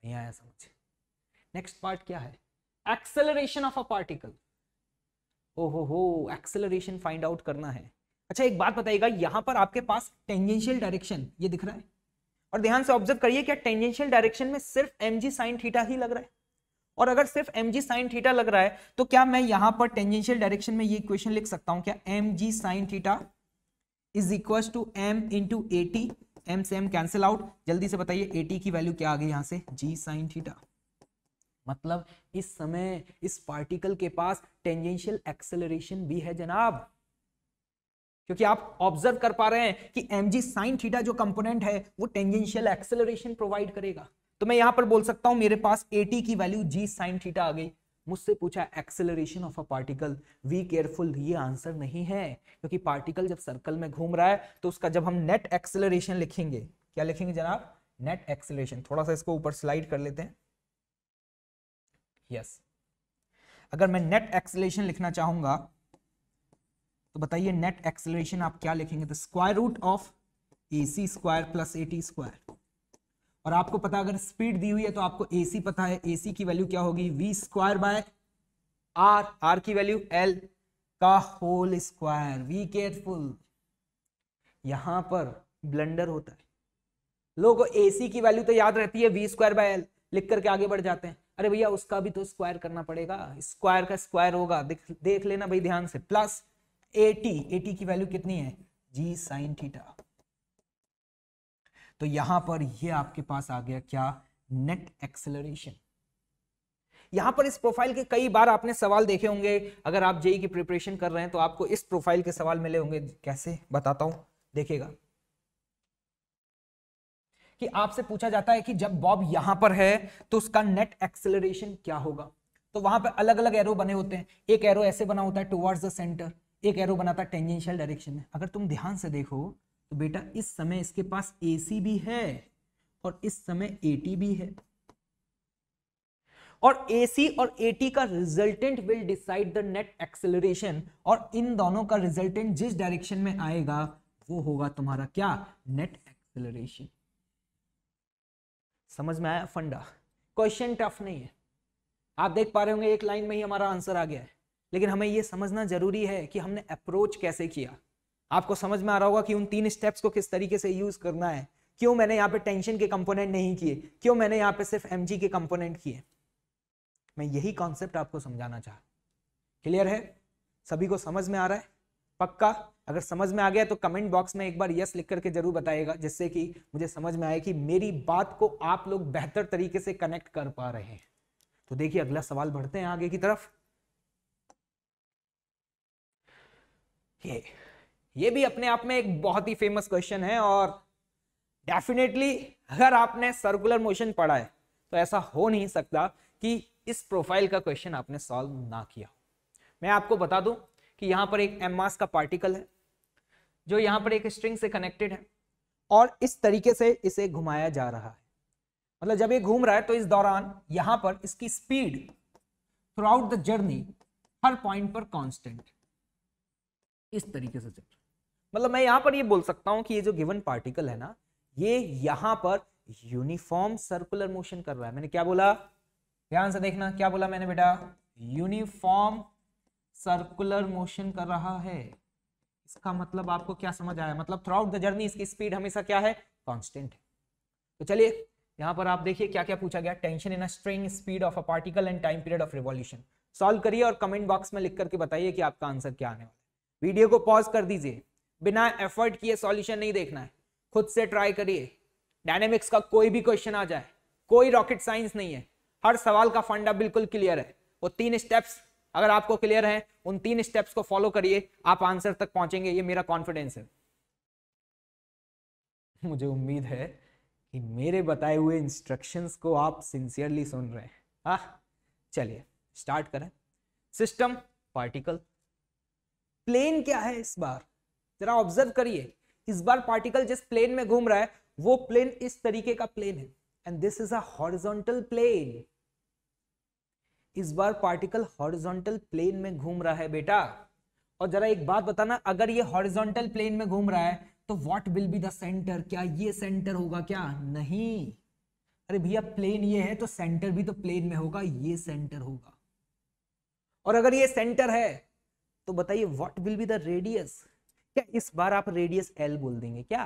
नहीं आया समझ नेक्स्ट पार्ट क्या है एक्सेलरेशन ऑफ अ पार्टिकल ओ हो हो एक्सेलरेशन फाइंड आउट करना है अच्छा एक बात बताइएगा यहां पर आपके पास टेंजेंशियल डायरेक्शन ये दिख रहा है और ध्यान से ऑब्जर्व करिए क्या टेंजेंशियल डायरेक्शन में सिर्फ एम जी साइन थीटा ही लग रहा है और अगर सिर्फ एम जी साइन थीटा लग रहा है तो क्या मैं यहां पर टेंजेंशियल डायरेक्शन में ये इक्वेशन लिख सकता हूं क्या m g sine theta is equal to m into A t m से एम कैंसिल आउट जल्दी से बताइए ए की वैल्यू क्या आ गई यहाँ से जी साइन थीटा मतलब इस समय इस पार्टिकल के पास टेंजेंशियल एक्सेलरेशन भी है जनाब क्योंकि आप ऑब्जर्व कर पा रहे हैं कि एम जी साइन थीटा जो कंपोनेंट है वो टेंजेंशियल एक्सेलरेशन प्रोवाइड करेगा तो मैं यहां पर बोल सकता हूं मेरे पास ए की वैल्यू जी साइन थीटा आ गई मुझसे पूछा acceleration of a particle be careful ये आंसर नहीं है क्योंकि पार्टिकल जब सर्कल में घूम रहा है तो उसका जब हम नेट एक्सेलरेशन लिखेंगे क्या लिखेंगे जनाब नेट एक्सेलरेशन थोड़ा सा इसको ऊपर स्लाइड कर लेते हैं यस yes. अगर मैं नेट एक्सेलरेशन लिखना चाहूंगा तो बताइए नेट एक्सेलरेशन आप क्या लिखेंगे the square root of a c square plus a t square और आपको पता अगर स्पीड दी हुई है तो आपको ए पता है ए की वैल्यू क्या होगी v square by r r की वैल्यू एल का होल स्क्वायर वी केयरफुल यहां पर ब्लंडर होता है लोगों एसी की वैल्यू तो याद रहती है वी स्क्वायर बाय एल लिख करके आगे बढ़ जाते हैं अरे भैया उसका भी तो स्क्वायर करना पड़ेगा स्क्वायर का स्क्वायर होगा देख, देख लेना भाई ध्यान से प्लस एटी एटी की वैल्यू कितनी है जी साइन थीटा तो यहां पर ये आपके पास आ गया क्या नेट एक्सेलरेशन यहां पर इस प्रोफाइल के कई बार आपने सवाल देखे होंगे अगर आप जेई e की प्रिपरेशन कर रहे हैं तो आपको इस प्रोफाइल के सवाल मिले होंगे कैसे बताता हूं देखिएगा कि आपसे पूछा जाता है कि जब बॉब यहां पर है तो उसका नेट एक्सेलरेशन क्या होगा तो वहां पर अलग अलग एरो बने होते हैं एक एरो ऐसे बना होता है टुवर्ड्स द सेंटर एक एरो बनाता है टेंजेंशियल डायरेक्शन में अगर तुम ध्यान से देखो तो बेटा इस समय इसके पास सी भी है और इस समय टी भी है और AC और टी का resultant will decide the net acceleration और इन दोनों का रिजल्टेंट जिस डायरेक्शन में आएगा वो होगा तुम्हारा क्या नेट एक्सेलरेशन समझ में आया फंडा क्वेश्चन टफ नहीं है आप देख पा रहे होंगे एक लाइन में ही हमारा आंसर आ गया है लेकिन हमें यह समझना जरूरी है कि हमने अप्रोच कैसे किया आपको समझ में आ रहा होगा कि उन तीन स्टेप्स को किस तरीके से यूज करना है क्यों मैंने यहाँ पे टेंशन के कंपोनेंट नहीं किए क्यों मैंने यहाँ पे सिर्फ एम के कंपोनेंट किए मैं यही कॉन्सेप्ट आपको समझाना चाह क्लियर है सभी को समझ में आ रहा है पक्का अगर समझ में आ गया तो कमेंट बॉक्स में एक बार यस लिख करके जरूर बताइएगा जिससे कि मुझे समझ में आए कि मेरी बात को आप लोग बेहतर तरीके से कनेक्ट कर पा रहे हैं तो देखिए अगला सवाल बढ़ते हैं आगे की तरफ ये ये भी अपने आप में एक बहुत ही फेमस क्वेश्चन है और डेफिनेटली अगर आपने सर्कुलर मोशन पढ़ा है तो ऐसा हो नहीं सकता कि इस प्रोफाइल का क्वेश्चन आपने सॉल्व ना किया मैं आपको बता दूं कि यहाँ पर एक एम का पार्टिकल है जो यहाँ पर एक स्ट्रिंग से कनेक्टेड है और इस तरीके से इसे घुमाया जा रहा है मतलब जब ये घूम रहा है तो इस दौरान यहाँ पर इसकी speed throughout the journey हर पॉइंट पर कॉन्स्टेंट इस तरीके से चल रहा है मतलब मैं यहां पर ये बोल सकता हूं कि ये जो गिवन पार्टिकल है ना ये यहां पर यूनिफॉर्म सर्कुलर मोशन कर रहा है मैंने क्या बोला ध्यान से देखना क्या बोला मैंने बेटा यूनिफॉर्म सर्कुलर मोशन कर रहा है इसका मतलब आपको क्या समझ आया मतलब थ्रू आउट द जर्नी इसकी स्पीड हमेशा क्या है कॉन्स्टेंट है तो चलिए यहाँ पर आप देखिए क्या क्या पूछा गया tension in a string speed of a particle and time period of revolution solve करिए और कमेंट बॉक्स में लिख करके बताइए कि आपका आंसर क्या आने वाला है वीडियो को पॉज कर दीजिए बिना एफर्ट किए सॉल्यूशन नहीं देखना है खुद से ट्राई करिए डायनेमिक्स का कोई भी क्वेश्चन आ जाए कोई रॉकेट साइंस नहीं है हर सवाल का फंडा बिल्कुल क्लियर है वो तीन स्टेप्स अगर आपको क्लियर है उन तीन स्टेप्स को फॉलो करिए आप आंसर तक पहुंचेंगे ये मेरा कॉन्फिडेंस है मुझे उम्मीद है कि मेरे बताए हुए इंस्ट्रक्शंस को आप सिंसियरली सुन रहे हैं हा चलिए स्टार्ट करें सिस्टम पार्टिकल प्लेन क्या है इस बार जरा ऑब्जर्व करिए इस बार पार्टिकल जिस प्लेन में घूम रहा है वो प्लेन इस तरीके का प्लेन है and this is a plane इस बार पार्टिकल हॉरिजॉन्टल प्लेन में घूम रहा है बेटा और जरा एक बात बताना अगर ये हॉरिजॉन्टल प्लेन में घूम रहा है तो what will be the centre क्या ये सेंटर होगा क्या नहीं अरे भैया प्लेन ये है तो सेंटर भी तो प्लेन में होगा ये सेंटर होगा और अगर ये सेंटर है तो बताइए what will be the radius क्या इस बार आप रेडियस एल बोल देंगे क्या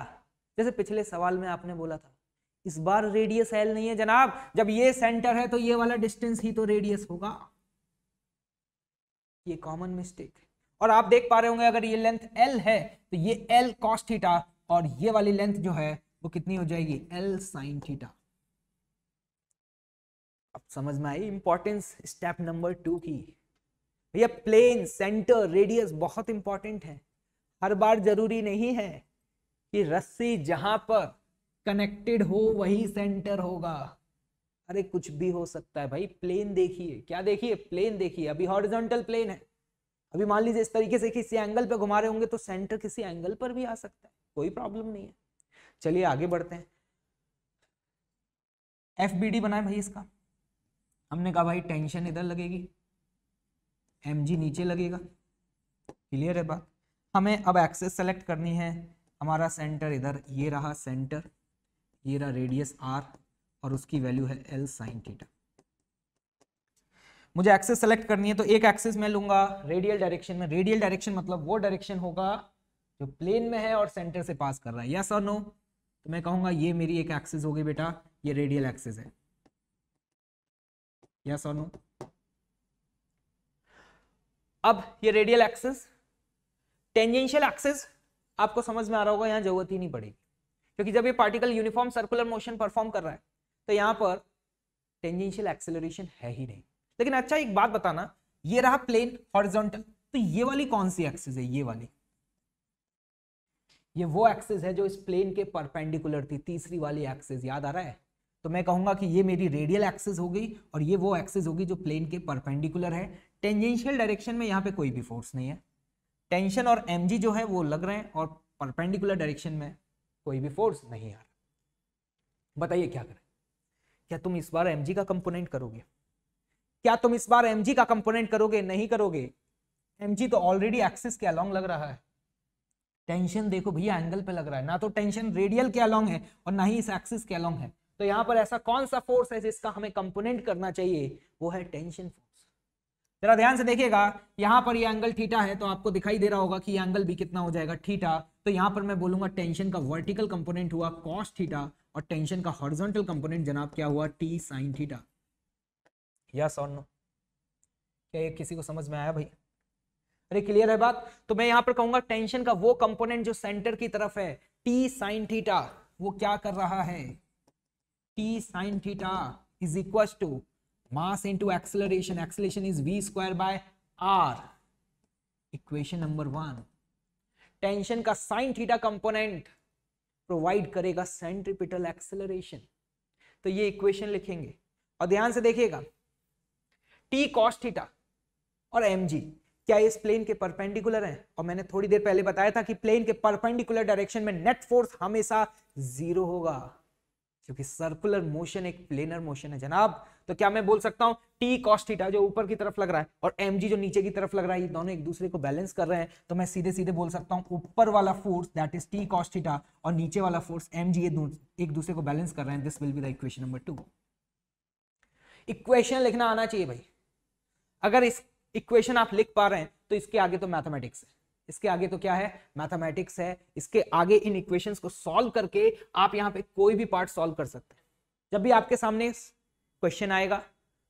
जैसे पिछले सवाल में आपने बोला था इस बार रेडियस एल नहीं है जनाब जब ये सेंटर है तो ये वाला डिस्टेंस ही तो रेडियस होगा ये कॉमन मिस्टेक है और आप देख पा रहे होंगे अगर ये लेंथ एल है तो ये एल कॉस थीटा और ये वाली लेंथ जो है वो कितनी हो जाएगी एल साइन थीटा अब समझ में आई इंपॉर्टेंस स्टेप नंबर टू की भैया प्लेन सेंटर रेडियस बहुत इंपॉर्टेंट है हर बार जरूरी नहीं है कि रस्सी जहां पर कनेक्टेड हो वही सेंटर होगा अरे कुछ भी हो सकता है भाई प्लेन देखिए क्या देखिए प्लेन देखिए अभी हॉरिजॉन्टल प्लेन है अभी मान लीजिए इस तरीके से किसी एंगल पर घुमा रहे होंगे तो सेंटर किसी एंगल पर भी आ सकता है कोई प्रॉब्लम नहीं है चलिए आगे बढ़ते हैं एफ बी डी बनाए भाई इसका हमने कहा भाई टेंशन इधर लगेगी एम जी नीचे लगेगा क्लियर है बात हमें अब एक्सेस सेलेक्ट करनी है हमारा सेंटर इधर ये रहा सेंटर ये रहा रेडियस आर और उसकी वैल्यू है एल साइन थीटा मुझे एक्सेस सेलेक्ट करनी है तो एक एक्सेस मैं लूंगा रेडियल डायरेक्शन में रेडियल डायरेक्शन मतलब वो डायरेक्शन होगा जो प्लेन में है और सेंटर से पास कर रहा है यस और नो तो मैं कहूंगा ये मेरी एक एक्सेस होगी बेटा ये रेडियल एक्सेस है यस और नो अब ये रेडियल एक्सेस टेंजेंशियल एक्सेस आपको समझ में आ रहा होगा यहाँ जरूरत ही नहीं पड़ेगी क्योंकि जब ये particle uniform circular motion perform कर रहा है तो यहाँ पर टेंजेंशियल एक्सेलरेशन है ही नहीं लेकिन अच्छा एक बात बताना ये रहा प्लेन हॉरिजॉन्टल तो ये वाली कौन सी एक्सेस है ये वाली ये वो एक्सेस है जो इस प्लेन के परपेंडिकुलर थी तीसरी वाली एक्सेस याद आ रहा है तो मैं कहूंगा कि ये मेरी रेडियल एक्सेस हो गई और ये वो एक्सेस होगी जो प्लेन के परपेंडिकुलर है टेंजेंशियल डायरेक्शन में यहाँ पे कोई भी फोर्स नहीं है टेंशन और एम जो है वो लग रहे हैं और परपेंडिकुलर डायरेक्शन में कोई भी फोर्स नहीं आ रहा बताइए क्या करें क्या तुम इस बार एम का कंपोनेंट करोगे क्या तुम इस बार एम का कंपोनेंट करोगे नहीं करोगे एम तो ऑलरेडी एक्सिस के अलॉन्ग लग रहा है टेंशन देखो भैया एंगल पे लग रहा है ना तो टेंशन रेडियल के अलॉन्ग है और ना ही इस एक्सिस के अलॉन्ग है तो यहाँ पर ऐसा कौन सा फोर्स है जिसका हमें कंपोनेंट करना चाहिए वो है टेंशन फोर्स जरा ध्यान से देखिएगा यहाँ पर ये यह एंगल थीटा है तो आपको दिखाई दे रहा होगा कि ये एंगल भी कितना हो जाएगा थीटा तो यहाँ पर मैं बोलूंगा टेंशन का वर्टिकल कंपोनेंट हुआ कॉस्ट थीटा और टेंशन का हॉर्जोंटल कंपोनेंट जनाब क्या हुआ टी साइन थीटा यस और नो क्या ये किसी को समझ में आया भाई अरे क्लियर है बात तो मैं यहाँ पर कहूंगा टेंशन का वो कंपोनेंट जो सेंटर की तरफ है टी साइन थीटा वो क्या कर रहा है t sine theta is equal to mass into acceleration acceleration is v square by r equation number one tension का साइन थीटा कंपोनेंट प्रोवाइड करेगा सेंट्रिपिटल एक्सेलरेशन तो ये इक्वेशन लिखेंगे और ध्यान से देखिएगा टी कॉस थीटा और एम जी क्या इस प्लेन के परपेंडिकुलर हैं और मैंने थोड़ी देर पहले बताया था कि प्लेन के परपेंडिकुलर डायरेक्शन में नेट फोर्स हमेशा जीरो होगा क्योंकि सर्कुलर मोशन एक प्लेनर मोशन है जनाब तो क्या मैं बोल सकता हूं टी कॉस्ट थीटा जो ऊपर की तरफ लग रहा है और एम जो नीचे की तरफ लग रहा है ये दोनों एक दूसरे को बैलेंस कर रहे हैं तो मैं सीधे सीधे बोल सकता हूं ऊपर वाला force that is t cos theta और नीचे वाला फोर्स एम ये एक दूसरे को बैलेंस कर रहे हैं this will be the equation number two equation लिखना आना चाहिए भाई अगर इस इक्वेशन आप लिख पा रहे हैं तो इसके आगे तो मैथमेटिक्स है इसके आगे तो क्या है मैथमेटिक्स है इसके आगे इन इक्वेशंस को सॉल्व करके आप यहां पे कोई भी पार्ट सॉल्व कर सकते हैं जब भी आपके सामने क्वेश्चन आएगा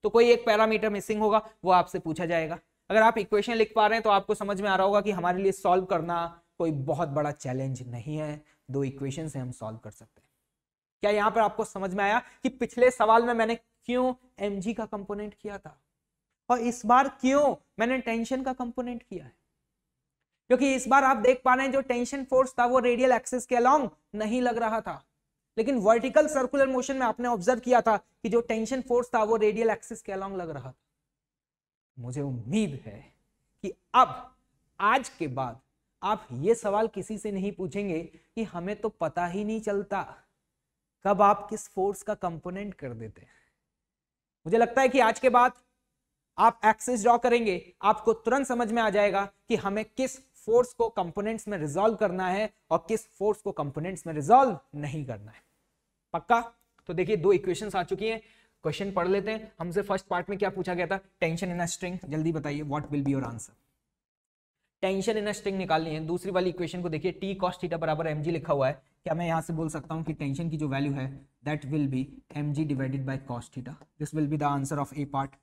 तो कोई एक पैरामीटर मिसिंग होगा वो आपसे पूछा जाएगा अगर आप इक्वेशन लिख पा रहे हैं तो आपको समझ में आ रहा होगा कि हमारे लिए सॉल्व करना कोई बहुत बड़ा चैलेंज नहीं है दो इक्वेशन से हम सॉल्व कर सकते हैं क्या यहां पर आपको समझ में आया कि पिछले सवाल में मैंने क्यों एम का कंपोनेंट किया था और इस बार क्यों मैंने टेंशन का कंपोनेंट किया है क्योंकि इस बार आप देख पा रहे हैं जो टेंशन फोर्स था वो रेडियल एक्सिस के अलॉन्ग नहीं लग रहा था लेकिन वर्टिकल सर्कुलर मोशन में आपने ऑब्जर्व किया था कि जो टेंशन फोर्स था वो रेडियल एक्सिस के अलॉन्ग लग रहा था मुझे उम्मीद है कि अब आज के बाद आप ये सवाल किसी से नहीं पूछेंगे कि हमें तो पता ही नहीं चलता कब आप किस फोर्स का कंपोनेंट कर देते हैं मुझे लगता है कि आज के बाद आप एक्सिस ड्रॉ करेंगे आपको तुरंत समझ में आ जाएगा कि हमें किस फोर्स को कंपोनेंट्स में रिजॉल्व करना है और किस फोर्स को कंपोनेंट्स में रिजॉल्व नहीं करना है पक्का तो देखिए दो इक्वेशन आ चुकी हैं क्वेश्चन पढ़ लेते हैं हमसे फर्स्ट पार्ट में क्या पूछा गया था टेंशन इन अ स्ट्रिंग जल्दी बताइए what will be your answer tension in a string निकालनी है दूसरी वाली इक्वेशन को देखिए टी कॉस्ट थीटा बराबर एम लिखा हुआ है क्या मैं यहाँ से बोल सकता हूँ कि टेंशन की जो वैल्यू है that will be m g divided by cos theta this will be the answer of a part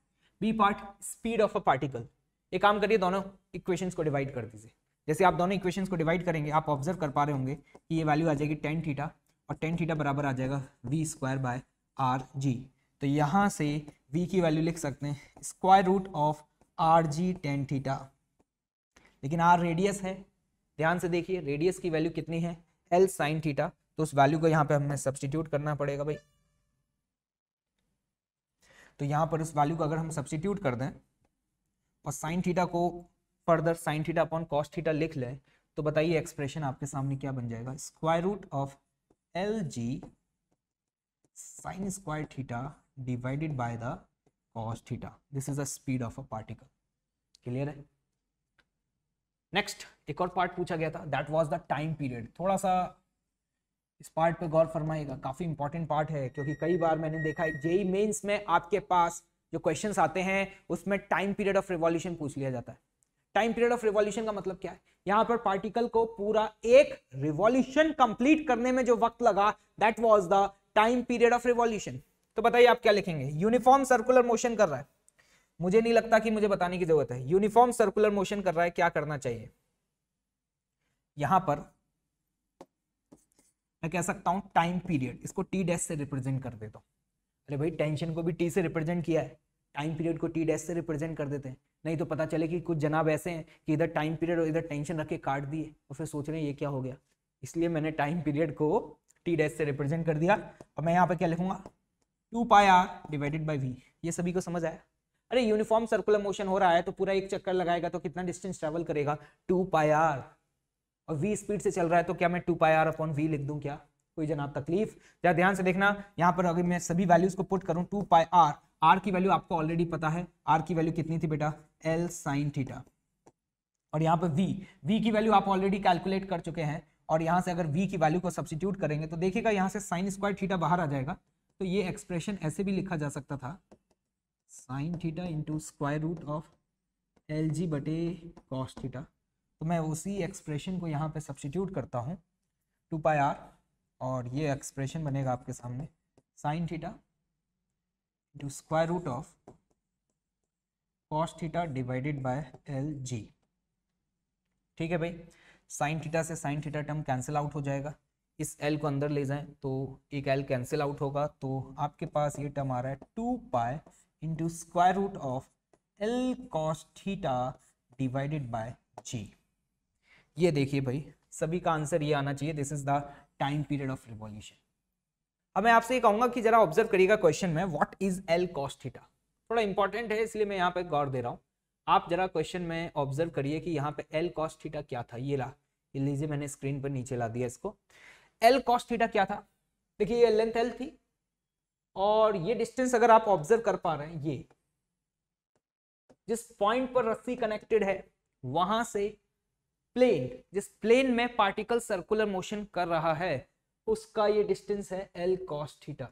b part speed of a particle एक काम करिए दोनों इक्वेशन को डिवाइड कर दीजिए जैसे आप दोनों इक्वेशंस को डिवाइड करेंगे आप ऑब्जर्व कर पा रहे होंगे कि ये वैल्यू आ जाएगी टेन थीटा और टेन थीटा बराबर आ जाएगा v square by r g तो यहाँ से वी की वैल्यू लिख सकते हैं square root of r g tan theta लेकिन r रेडियस है ध्यान से देखिए रेडियस की वैल्यू कितनी है एल साइन थीटा तो उस वैल्यू को यहाँ पे हमें सब्सटीट्यूट करना पड़ेगा भाई तो यहाँ पर उस वैल्यू को अगर हम सब्सटीट्यूट कर दें और साइन थीटा को further sine theta upon cos theta लिख लें तो बताइए एक्सप्रेशन आपके सामने क्या बन जाएगा square root of l g sine square theta divided by the cos theta this is the speed of a particle clear है नेक्स्ट एक और पार्ट पूछा गया था that was the time period थोड़ा सा इस पार्ट पे गौर फरमाइएगा काफी इंपॉर्टेंट पार्ट है क्योंकि कई बार मैंने देखा है जेई मेंस e में आपके पास जो क्वेश्चंस आते हैं उसमें टाइम पीरियड ऑफ रिवॉल्यूशन पूछ लिया जाता है टाइम पीरियड ऑफ रिवॉल्यूशन का मतलब क्या है यहां पर पार्टिकल को पूरा एक रिवॉल्यूशन कंप्लीट करने में जो वक्त लगा that was the time period of revolution तो बताइए आप क्या लिखेंगे यूनिफॉर्म सर्कुलर मोशन कर रहा है मुझे नहीं लगता कि मुझे बताने की जरूरत है यूनिफॉर्म सर्कुलर मोशन कर रहा है क्या करना चाहिए यहां पर मैं कह सकता हूं टाइम पीरियड इसको टी डैश से रिप्रेजेंट कर देता हूं अरे भाई टेंशन को भी टी से रिप्रेजेंट किया है टाइम पीरियड को टी डैश से रिप्रेजेंट कर देते हैं नहीं तो पता चले कि कुछ जनाब ऐसे हैं कि इधर टाइम पीरियड और इधर टेंशन रख के काट दिए और फिर सोच रहे हैं ये क्या हो गया इसलिए मैंने टाइम पीरियड को टी डैश से रिप्रेजेंट कर दिया और मैं यहाँ पर क्या लिखूंगा two pi r divided by v ये सभी को समझ आया अरे यूनिफॉर्म सर्कुलर मोशन हो रहा है तो पूरा एक चक्कर लगाएगा तो कितना डिस्टेंस ट्रेवल करेगा टू पाई आर और वी स्पीड से चल रहा है तो क्या मैं two pi r upon v लिख दूँ क्या कोई जनाब तकलीफ या ध्यान से देखना यहाँ पर अगर मैं सभी वैल्यूज को पुट करूँ टू पाई आर आर की वैल्यू आपको ऑलरेडी पता है आर की वैल्यू कितनी थी बेटा एल साइन थीटा और यहाँ पर वी वी की वैल्यू आप ऑलरेडी कैलकुलेट कर चुके हैं और यहाँ से अगर वी की वैल्यू को सब्सिट्यूट करेंगे तो देखिएगा यहाँ से साइन स्क्वायर थीटा बाहर आ जाएगा तो ये एक्सप्रेशन ऐसे भी लिखा जा सकता था sine theta into square root of l g बटे कॉस थीटा तो मैं उसी एक्सप्रेशन को यहाँ पे सब्सिट्यूट करता हूँ टू पाई आर और ये एक्सप्रेशन बनेगा आपके सामने sine theta into square root of cos theta divided by l g ठीक है भाई साइन थीटा से sine theta term cancel out हो जाएगा इस एल को अंदर ले जाएं तो एक एल कैंसिल आउट होगा तो आपके पास ये टर्म आ रहा है two pi into square root of l cos theta divided by g ये देखिए भाई सभी का आंसर ये आना चाहिए this is the time period of revolution अब मैं आपसे ये कहूंगा कि जरा ऑब्जर्व करिएगा क्वेश्चन में what is l cos theta थोड़ा इंपॉर्टेंट है इसलिए मैं यहाँ पे गौर दे रहा हूँ आप जरा क्वेश्चन में ऑब्जर्व करिए कि यहाँ पे एल कॉस्ट थीटा क्या था ये ला ये लीजिए मैंने स्क्रीन पर नीचे ला दिया इसको एल कॉस्ट थीटा क्या था देखिए ये लेंथ एल थी और ये डिस्टेंस अगर आप ऑब्जर्व कर पा रहे हैं ये जिस पॉइंट पर रस्सी कनेक्टेड है वहां से प्लेन जिस प्लेन में पार्टिकल सर्कुलर मोशन कर रहा है उसका ये डिस्टेंस है एल कॉस थीटा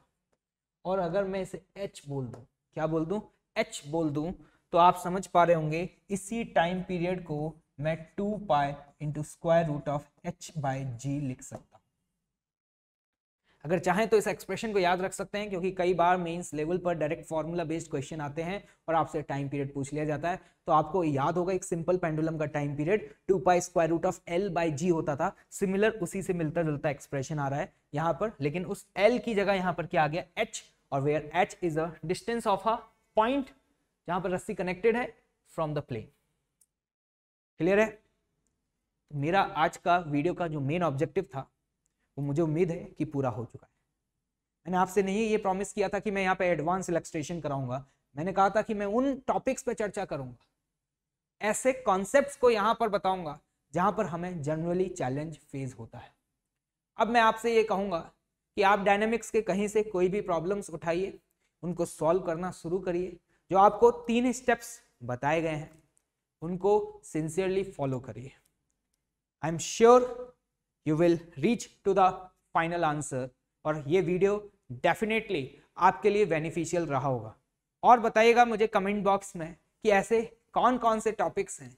और अगर मैं इसे एच बोल दूं क्या बोल दूं एच बोल दूं तो आप समझ पा रहे होंगे इसी टाइम पीरियड को मैं two pi into square root of h by g लिख सकता अगर चाहें तो इस एक्सप्रेशन को याद रख सकते हैं क्योंकि कई बार मेंस लेवल पर डायरेक्ट फॉर्मूला बेस्ड क्वेश्चन आते हैं और आपसे टाइम पीरियड पूछ लिया जाता है तो आपको याद होगा एक सिंपल पेंडुलम का time period two pi square root of l by g होता था सिमिलर उसी से मिलता जुलता एक्सप्रेशन आ रहा है यहाँ पर लेकिन उस एल की जगह यहाँ पर क्या आ गया एच और where h is a distance of a point जहाँ पर रस्सी कनेक्टेड है फ्रॉम द प्लेन क्लियर है मेरा आज का वीडियो का जो मेन ऑब्जेक्टिव था वो तो मुझे उम्मीद है कि पूरा हो चुका है मैंने आपसे नहीं ये प्रॉमिस किया था कि मैं यहाँ पे एडवांस इलेक्ट्रेशन कराऊंगा मैंने कहा था कि मैं उन टॉपिक्स पे चर्चा करूंगा ऐसे कॉन्सेप्ट्स को यहाँ पर बताऊंगा जहां पर हमें जनरली चैलेंज फेज होता है अब मैं आपसे ये कहूंगा कि आप डायनेमिक्स के कहीं से कोई भी प्रॉब्लम्स उठाइए उनको सॉल्व करना शुरू करिए जो आपको तीन स्टेप्स बताए गए हैं उनको सिंसियरली फॉलो करिए I am sure you will reach to the final answer और ये वीडियो डेफिनेटली आपके लिए बेनिफिशियल रहा होगा और बताइएगा मुझे कमेंट बॉक्स में कि ऐसे कौन कौन से टॉपिक्स हैं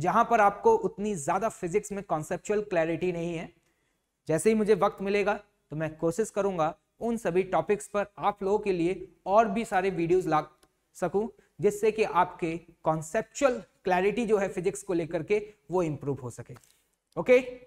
जहां पर आपको उतनी ज़्यादा फिजिक्स में कॉन्सेप्चुअल क्लैरिटी नहीं है जैसे ही मुझे वक्त मिलेगा तो मैं कोशिश करूंगा उन सभी टॉपिक्स पर आप लोगों के लिए और भी सारे वीडियोस ला सकूं जिससे कि आपके कॉन्सेप्चुअल क्लैरिटी जो है फिजिक्स को लेकर के वो इम्प्रूव हो सके ओके okay?